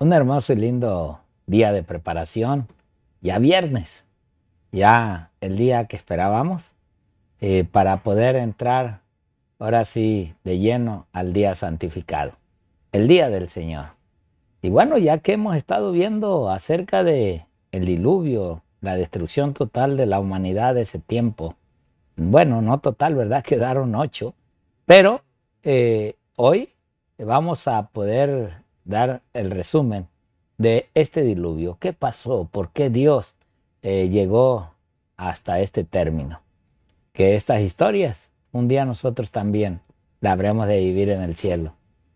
un hermoso y lindo día de preparación. Ya viernes, ya el día que esperábamos eh, para poder entrar ahora sí de lleno al día santificado, el día del Señor. Y bueno, ya que hemos estado viendo acerca de el diluvio, la destrucción total de la humanidad de ese tiempo. Bueno, no total, ¿verdad? Quedaron ocho, pero eh, hoy vamos a poder dar el resumen de este diluvio. ¿Qué pasó? ¿Por qué Dios eh, llegó hasta este término? Que estas historias un día nosotros también la habremos de vivir en el cielo.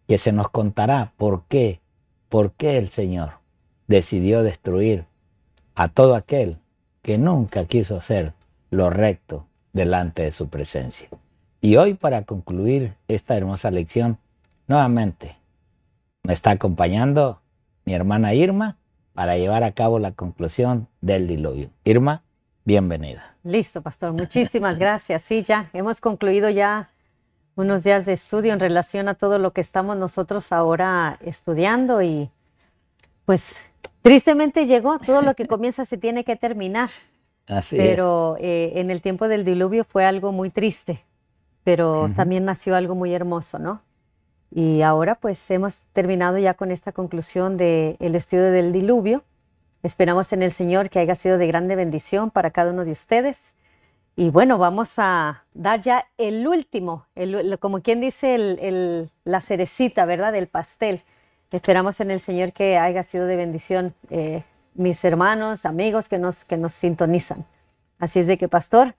Que se nos contará por qué, por qué el Señor decidió destruir a todo aquel que nunca quiso hacer lo recto delante de su presencia. Y hoy para concluir esta hermosa lección, nuevamente me está acompañando mi hermana Irma para llevar a cabo la conclusión del diluvio. Irma, bienvenida. Listo, pastor. Muchísimas gracias. Sí, ya hemos concluido ya unos días de estudio en relación a todo lo que estamos nosotros ahora estudiando y pues tristemente llegó, todo lo que comienza se tiene que terminar. Así pero eh, en el tiempo del diluvio fue algo muy triste, pero también nació algo muy hermoso, ¿no? Y ahora pues hemos terminado ya con esta conclusión del estudio del diluvio. Esperamos en el Señor que haya sido de grande bendición para cada uno de ustedes. Y bueno, vamos a dar ya el último, como quien dice, la cerecita, ¿verdad? Del pastel. Esperamos en el Señor que haya sido de bendición eh, mis hermanos, amigos que nos, que nos sintonizan. Así es de que, pastor.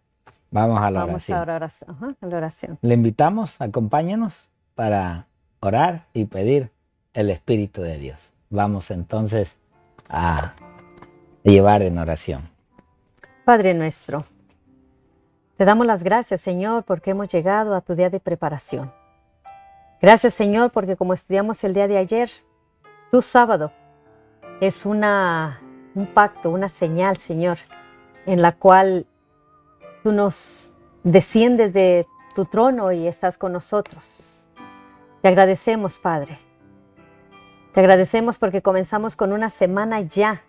Vamos a la oración. Vamos a la oración. Le invitamos, acompáñenos para orar y pedir el Espíritu de Dios. Vamos entonces a llevar en oración. Padre nuestro, te damos las gracias, Señor, porque hemos llegado a tu día de preparación. Gracias, Señor, porque como estudiamos el día de ayer, tu sábado es una, un pacto, una señal, Señor, en la cual tú nos desciendes de tu trono y estás con nosotros. Te agradecemos, Padre. Te agradecemos porque comenzamos con una semana ya.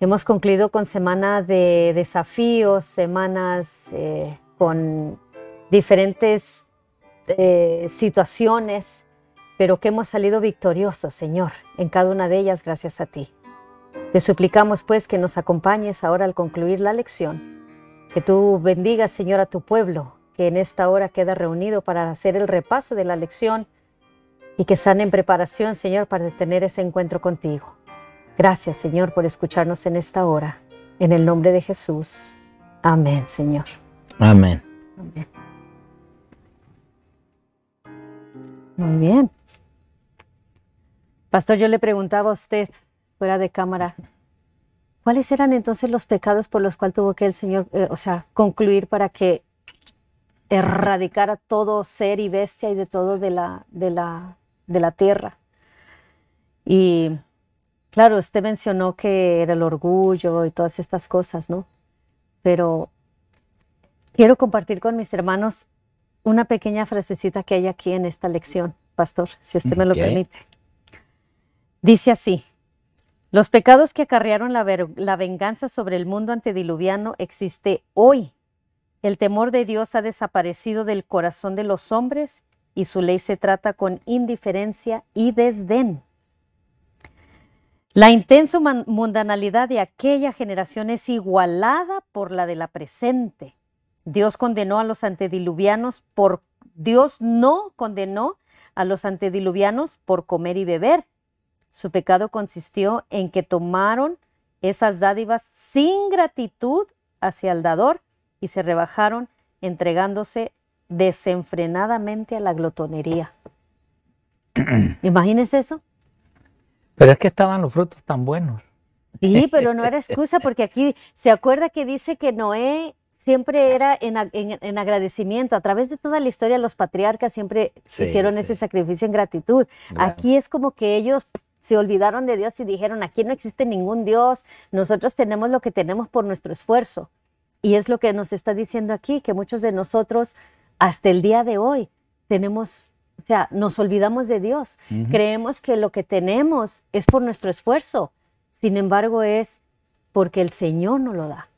Hemos concluido con semana de desafíos, semanas eh, con diferentes eh, situaciones, pero que hemos salido victoriosos, Señor, en cada una de ellas gracias a ti. Te suplicamos pues que nos acompañes ahora al concluir la lección, que tú bendigas, Señor, a tu pueblo, que en esta hora queda reunido para hacer el repaso de la lección y que están en preparación, Señor, para tener ese encuentro contigo. Gracias, Señor, por escucharnos en esta hora. En el nombre de Jesús. Amén, Señor. Amén. Muy bien. Pastor, yo le preguntaba a usted, fuera de cámara, ¿cuáles eran entonces los pecados por los cuales tuvo que el Señor, eh, o sea, concluir para que erradicar a todo ser y bestia y de todo de la, de la, de la tierra. Y claro, usted mencionó que era el orgullo y todas estas cosas, ¿no? Pero quiero compartir con mis hermanos una pequeña frasecita que hay aquí en esta lección, pastor, si usted me lo permite. Dice así, los pecados que acarrearon la, la venganza sobre el mundo antediluviano existe hoy el temor de Dios ha desaparecido del corazón de los hombres y su ley se trata con indiferencia y desdén. La intensa mundanalidad de aquella generación es igualada por la de la presente. Dios condenó a los antediluvianos por Dios no condenó a los antediluvianos por comer y beber. Su pecado consistió en que tomaron esas dádivas sin gratitud hacia el dador y se rebajaron entregándose desenfrenadamente a la glotonería. Imagínense eso. Pero es que estaban los frutos tan buenos. Sí, pero no era excusa porque aquí se acuerda que dice que Noé siempre era en, agradecimiento. A través de toda la historia los patriarcas siempre hicieron ese sacrificio en gratitud. Aquí es como que ellos se olvidaron de Dios y dijeron, aquí no existe ningún Dios, nosotros tenemos lo que tenemos por nuestro esfuerzo. Y es lo que nos está diciendo aquí, que muchos de nosotros hasta el día de hoy tenemos, o sea, nos olvidamos de Dios. Creemos que lo que tenemos es por nuestro esfuerzo. Sin embargo, es porque el Señor nos lo da.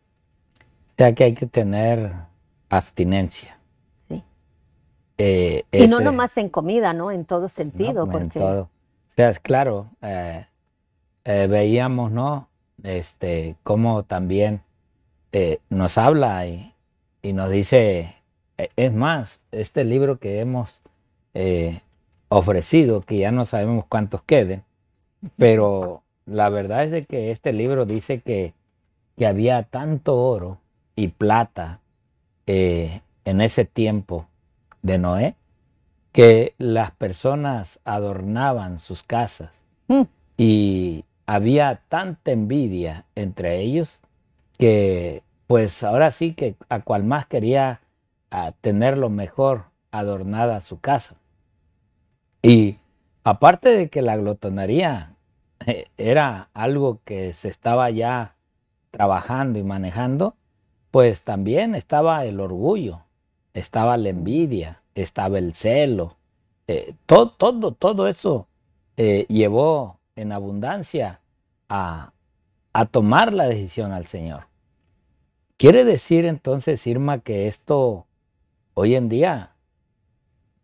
O sea que hay que tener abstinencia. Sí. Eh, y no nomás en comida, ¿no? En todo sentido. porque... En todo. O sea, es claro, eh, eh, veíamos, ¿no? Este, cómo también este, nos habla y, y, nos dice, e, es más, este libro que hemos eh, ofrecido, que ya no sabemos cuántos queden, pero la verdad es de que este libro dice que, que había tanto oro y plata eh, en ese tiempo de Noé, que las personas adornaban sus casas mm. y había tanta envidia entre ellos que pues ahora sí que a cual más quería tenerlo mejor adornada su casa. Y aparte de que la glotonería eh, era algo que se estaba ya trabajando y manejando, pues también estaba el orgullo, estaba la envidia, estaba el celo, eh, todo, todo, todo eso eh, llevó en abundancia a, a tomar la decisión al Señor. Quiere decir entonces, Irma, que esto hoy en día,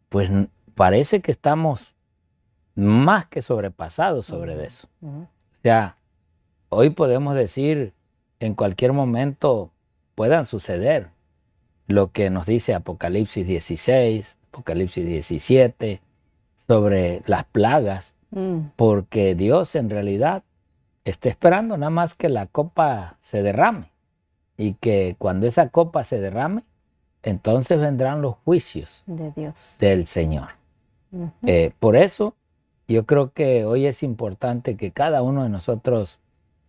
pues parece que estamos más que sobrepasados sobre eso. O sea, hoy podemos decir, en cualquier momento puedan suceder lo que nos dice Apocalipsis 16, Apocalipsis 17, sobre las plagas, mm. porque Dios en realidad está esperando nada más que la copa se derrame y que cuando esa copa se derrame, entonces vendrán los juicios de Dios. del Señor. Eh, por eso yo creo que hoy es importante que cada uno de nosotros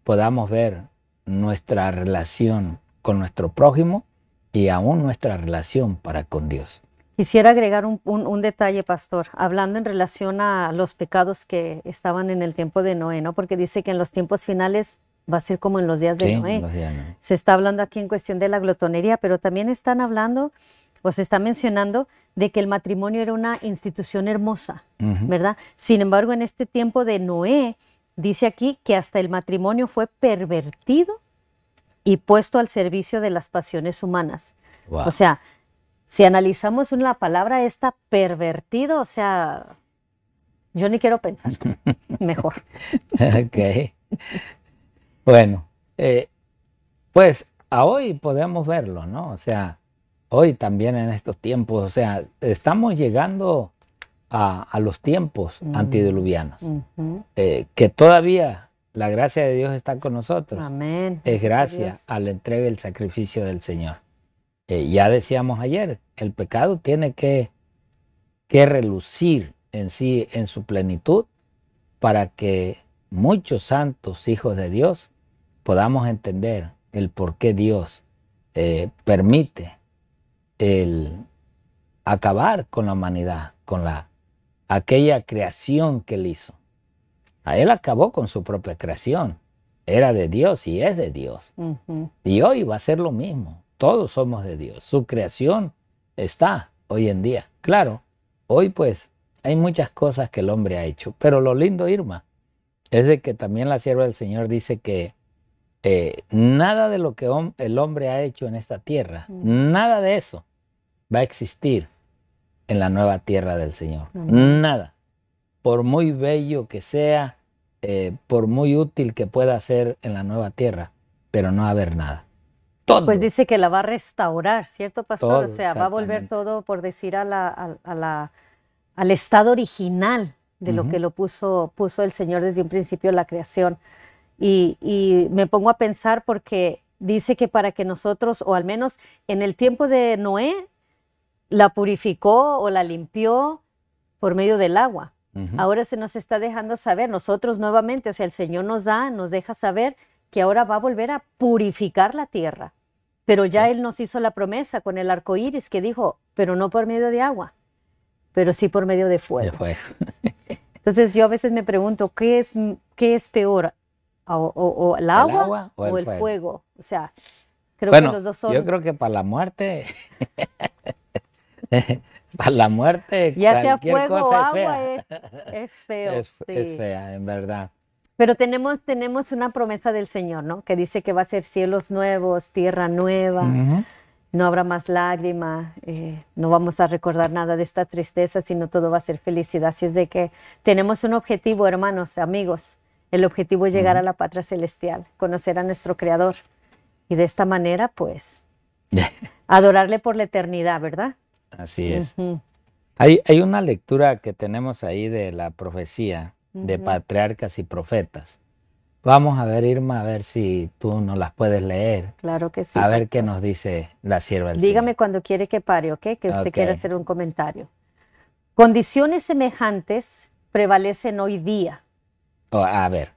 podamos ver nuestra relación con nuestro prójimo y aún nuestra relación para con Dios. Quisiera agregar un, detalle, pastor, hablando en relación a los pecados que estaban en el tiempo de Noé, ¿no? Porque dice que en los tiempos finales va a ser como en los días de Noé. Se está hablando aquí en cuestión de la glotonería, pero también están hablando o se está mencionando de que el matrimonio era una institución hermosa, ¿verdad? Sin embargo, en este tiempo de Noé, dice aquí que hasta el matrimonio fue pervertido y puesto al servicio de las pasiones humanas. O sea, si analizamos la palabra esta pervertido, o sea, yo ni quiero pensar. Mejor. ok. Bueno, eh, pues a hoy podemos verlo, ¿no? O sea, hoy también en estos tiempos, o sea, estamos llegando a, los tiempos antideluvianos. Eh, que todavía la gracia de Dios está con nosotros. Amén. Es gracias a la entrega y el sacrificio del Señor. Eh, ya decíamos ayer, el pecado tiene que, que relucir en sí, en su plenitud, para que muchos santos hijos de Dios podamos entender el por qué Dios eh, permite el acabar con la humanidad, con la, aquella creación que él hizo. A él acabó con su propia creación. Era de Dios y es de Dios. Y hoy va a ser lo mismo. Todos somos de Dios. Su creación está hoy en día. Claro, hoy pues hay muchas cosas que el hombre ha hecho. Pero lo lindo, Irma, es de que también la sierva del Señor dice que eh, nada de lo que el hombre ha hecho en esta tierra, mm. nada de eso va a existir en la nueva tierra del Señor. Mm. Nada. Por muy bello que sea, eh, por muy útil que pueda ser en la nueva tierra, pero no va a haber nada. Todo. Pues dice que la va a restaurar, ¿cierto, pastor? o sea, va a volver todo, por decir, al estado original de lo que lo puso, puso el Señor desde un principio la creación. Y, me pongo a pensar porque dice que para que nosotros, o al menos en el tiempo de Noé, la purificó o la limpió por medio del agua. Ahora se nos está dejando saber, nosotros nuevamente, o sea, el Señor nos da, nos deja saber que ahora va a volver a purificar la tierra. Pero ya Él nos hizo la promesa con el arco iris que dijo, pero no por medio de agua, pero sí por medio de fuego. Entonces yo a veces me pregunto, ¿qué es, qué es peor? Ah, o, el, agua, o, el, fuego. O sea, creo que los dos son... Yo creo que para la muerte, para la muerte, ya sea fuego o agua es, feo. Es, fea, en verdad. Pero tenemos, tenemos una promesa del Señor, ¿no? Que dice que va a ser cielos nuevos, tierra nueva. no habrá más lágrima, eh, no vamos a recordar nada de esta tristeza, sino todo va a ser felicidad. si es de que tenemos un objetivo, hermanos, amigos, el objetivo es llegar a la patria celestial, conocer a nuestro Creador. Y de esta manera, pues, adorarle por la eternidad, ¿verdad? Así es. hay, una lectura que tenemos ahí de la profecía de patriarcas y profetas. Vamos a ver, Irma, a ver si tú nos las puedes leer. Claro que sí. A ver qué nos dice la sierva Dígame cuando quiere que pare, ¿ok? Que usted quiera hacer un comentario. Condiciones semejantes prevalecen hoy día Oh, a ver,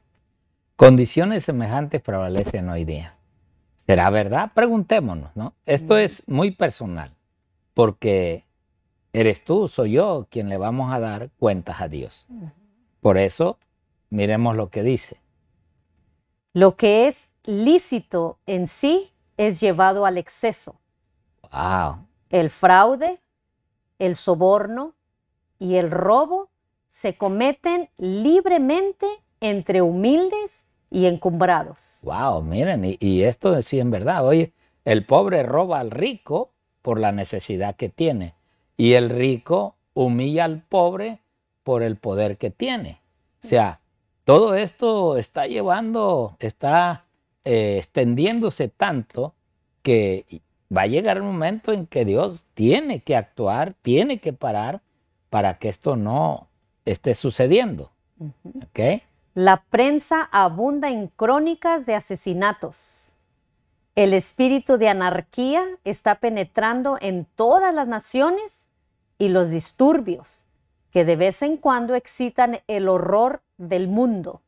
condiciones semejantes prevalecen hoy día. ¿Será verdad? Preguntémonos, ¿no? Esto mm. es muy personal, porque eres tú, soy yo quien le vamos a dar cuentas a Dios. Por eso, miremos lo que dice. Lo que es lícito en sí es llevado al exceso. Wow. El fraude, el soborno y el robo se cometen libremente entre humildes y encumbrados. Wow, miren, y, esto sí en verdad. Oye, el pobre roba al rico por la necesidad que tiene y el rico humilla al pobre por el poder que tiene. O sea, todo esto está llevando, está eh, extendiéndose tanto que va a llegar un momento en que Dios tiene que actuar, tiene que parar para que esto no, esté sucediendo. La prensa abunda en crónicas de asesinatos. El espíritu de anarquía está penetrando en todas las naciones y los disturbios que de vez en cuando excitan el horror del mundo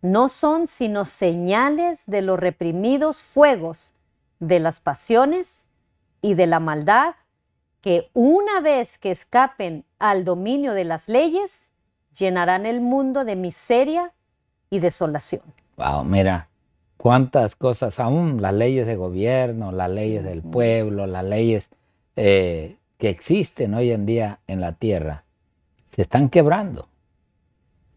no son sino señales de los reprimidos fuegos de las pasiones y de la maldad que una vez que escapen al dominio de las leyes, llenarán el mundo de miseria y desolación. Wow, mira, cuántas cosas, aún las leyes de gobierno, las leyes del pueblo, las leyes eh, que existen hoy en día en la tierra, se están quebrando.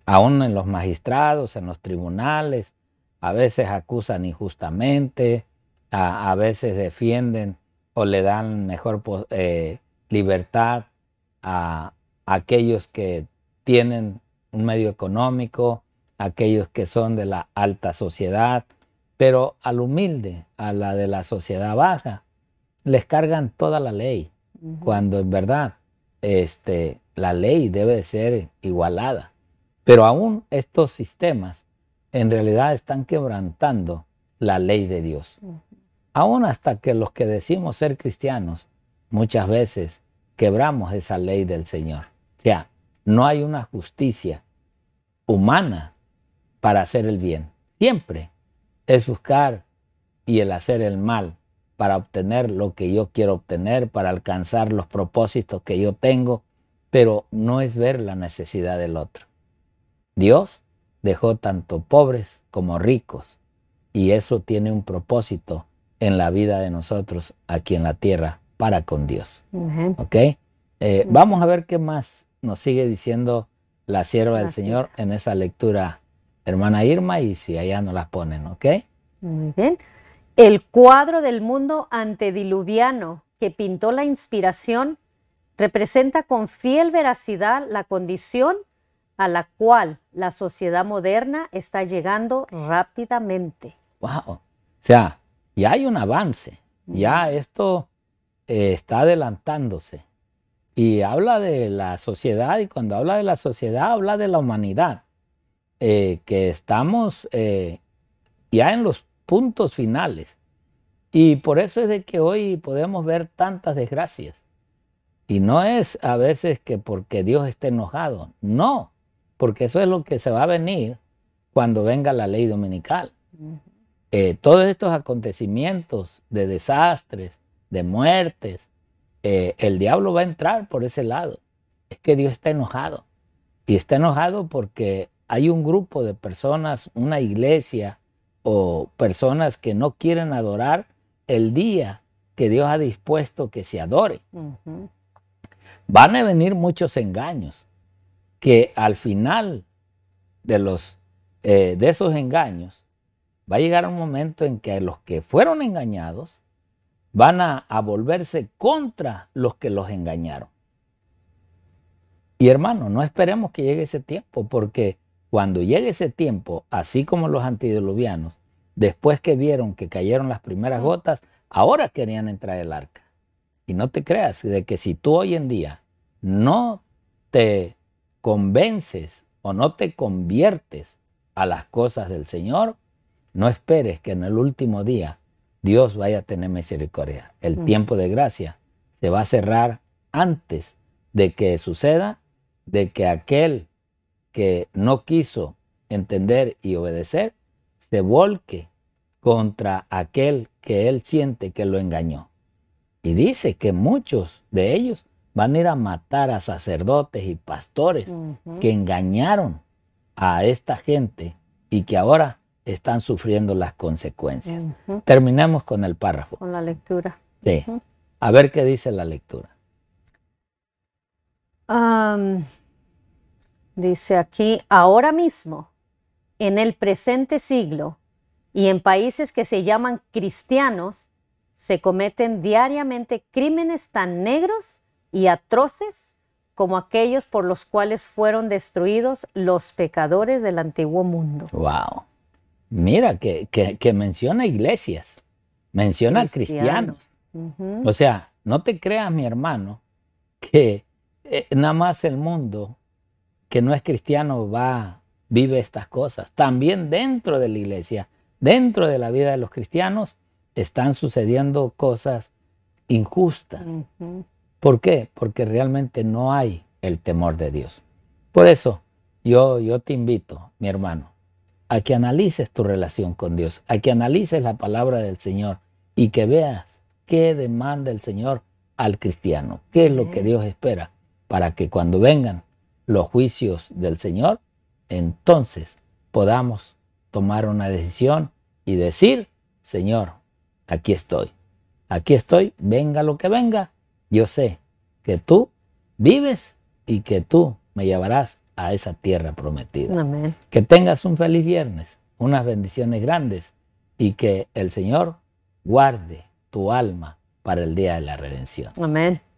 Aún en los magistrados, en los tribunales, a veces acusan injustamente, a veces defienden o le dan mejor eh, libertad a, aquellos que tienen un medio económico, aquellos que son de la alta sociedad, pero al humilde, a la de la sociedad baja, les cargan toda la ley, cuando en verdad este, la ley debe ser igualada. Pero aún estos sistemas en realidad están quebrantando la ley de Dios aún hasta que los que decimos ser cristianos, muchas veces quebramos esa ley del Señor. O sea, no hay una justicia humana para hacer el bien. Siempre es buscar y el hacer el mal para obtener lo que yo quiero obtener, para alcanzar los propósitos que yo tengo, pero no es ver la necesidad del otro. Dios dejó tanto pobres como ricos y eso tiene un propósito en la vida de nosotros aquí en la tierra para con Dios. ¿Ok? Eh, vamos a ver qué más nos sigue diciendo la sierva del Señor en esa lectura, hermana Irma, y si allá no las ponen, ¿ok? Muy bien. El cuadro del mundo antediluviano que pintó la inspiración representa con fiel veracidad la condición a la cual la sociedad moderna está llegando rápidamente. ¡Wow! O sea, ya hay un avance, ya esto eh, está adelantándose. Y habla de la sociedad, y cuando habla de la sociedad, habla de la humanidad, eh, que estamos eh, ya en los puntos finales. Y por eso es de que hoy podemos ver tantas desgracias. Y no es a veces que porque Dios esté enojado, no, porque eso es lo que se va a venir cuando venga la ley dominical. Eh, todos estos acontecimientos de desastres, de muertes, eh, el diablo va a entrar por ese lado. Es que Dios está enojado. Y está enojado porque hay un grupo de personas, una iglesia o personas que no quieren adorar el día que Dios ha dispuesto que se adore. Van a venir muchos engaños que al final de, los, eh, de esos engaños va a llegar un momento en que los que fueron engañados van a, volverse contra los que los engañaron. Y hermano, no esperemos que llegue ese tiempo, porque cuando llegue ese tiempo, así como los antediluvianos, después que vieron que cayeron las primeras gotas, ahora querían entrar el arca. Y no te creas de que si tú hoy en día no te convences o no te conviertes a las cosas del Señor, no esperes que en el último día Dios vaya a tener misericordia. El mm. tiempo de gracia se va a cerrar antes de que suceda, de que aquel que no quiso entender y obedecer se volque contra aquel que él siente que lo engañó. Y dice que muchos de ellos van a ir a matar a sacerdotes y pastores que engañaron a esta gente y que ahora están sufriendo las consecuencias. Terminamos con el párrafo. Con la lectura. Sí. A ver qué dice la lectura. dice aquí, ahora mismo, en el presente siglo y en países que se llaman cristianos, se cometen diariamente crímenes tan negros y atroces como aquellos por los cuales fueron destruidos los pecadores del antiguo mundo. Wow. Mira, que, que, menciona iglesias, menciona cristianos. O sea, no te creas, mi hermano, que eh, nada más el mundo que no es cristiano va, vive estas cosas. También dentro de la iglesia, dentro de la vida de los cristianos, están sucediendo cosas injustas. ¿Por qué? Porque realmente no hay el temor de Dios. Por eso yo, yo te invito, mi hermano, a que analices tu relación con Dios, a que analices la palabra del Señor y que veas qué demanda el Señor al cristiano, qué es lo que Dios espera para que cuando vengan los juicios del Señor, entonces podamos tomar una decisión y decir, Señor, aquí estoy, aquí estoy, venga lo que venga, yo sé que tú vives y que tú me llevarás a esa tierra prometida. Amén. Que tengas un feliz viernes, unas bendiciones grandes y que el Señor guarde tu alma para el día de la redención. Amén.